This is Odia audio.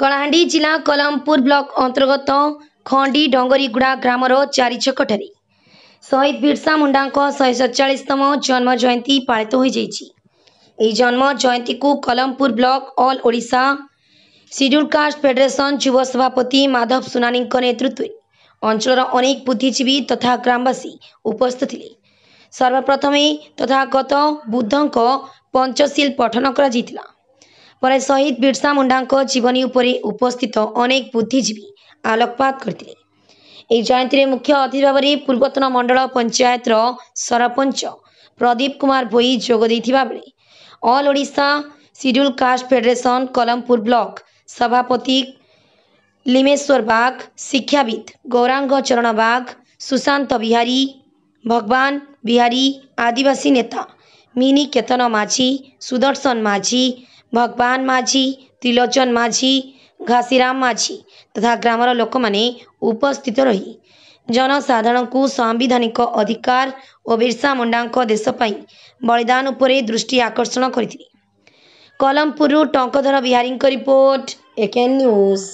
କଳାହାଣ୍ଡି ଜିଲ୍ଲା କଲମପୁର ବ୍ଲକ ଅନ୍ତର୍ଗତ ଖଣ୍ଡି ଡଙ୍ଗରିଗୁଡ଼ା ଗ୍ରାମର ଚାରିଛକଠାରେ ଶହୀଦ ବିର୍ସା ମୁଣ୍ଡାଙ୍କ ଶହେ ସତଚାଳିଶତମ ଜନ୍ମ ଜୟନ୍ତୀ ପାଳିତ ହୋଇଯାଇଛି ଏହି ଜନ୍ମ ଜୟନ୍ତୀକୁ Kalampur block all Odisha schedule caste federation ଯୁବ ସଭାପତି ମାଧବ ସୁନାନୀଙ୍କ ନେତୃତ୍ୱରେ ଅଞ୍ଚଳର ଅନେକ ବୁଦ୍ଧିଜୀବୀ ତଥା ଗ୍ରାମବାସୀ ଉପସ୍ଥିତ ଥିଲେ ସର୍ବପ୍ରଥମେ ତଥା ଗତ ବୁଦ୍ଧଙ୍କ ପଞ୍ଚଶୀଲ ପଠନ କରାଯାଇଥିଲା ପରେ ଶହୀଦ ବିର୍ସା ମୁଣ୍ଡାଙ୍କ ଜୀବନୀ ଉପରେ ଉପସ୍ଥିତ ଅନେକ ବୁଦ୍ଧିଜୀବୀ ଆଲୋକପାତ କରିଥିଲେ ଏହି ଜୟନ୍ତୀରେ ମୁଖ୍ୟ ଅତିଥି ଭାବରେ ପୂର୍ବତନ ମଣ୍ଡଳ ପଞ୍ଚାୟତର ସରପଞ୍ଚ ପ୍ରଦୀପ କୁମାର ଭୋଇ ଯୋଗ ଦେଇଥିବା ବେଳେ all Odisha schedule caste federation Kalampur block ସଭାପତି ଲିମେଶ୍ୱର ବାଘ ଶିକ୍ଷାବିତ୍ ଗୌରାଙ୍ଗ ଚରଣ ବାଘ ସୁଶାନ୍ତ ବିହାରୀ ଭଗବାନ ବିହାରୀ ଆଦିବାସୀ ନେତା ମିନି କେତନ ମାଝୀ ସୁଦର୍ଶନ ମାଝୀ ଭଗବାନ ମାଝୀ ତ୍ରିଲୋଚନ ମାଝି ଘାସିରାମ ମାଝୀ ତଥା ଗ୍ରାମର ଲୋକମାନେ ଉପସ୍ଥିତ ରହି ଜନସାଧାରଣଙ୍କୁ ସାମ୍ବିଧାନିକ ଅଧିକାର ଓ ବିର୍ସା ମୁଣ୍ଡାଙ୍କ ଦେଶ ପାଇଁ ବଳିଦାନ ଉପରେ ଦୃଷ୍ଟି ଆକର୍ଷଣ କରିଥିଲେ କଲମପୁରରୁ ଟଙ୍କଧର ବିହାରୀଙ୍କ ରିପୋର୍ଟ ଏକେ ନ୍ୟୁଜ୍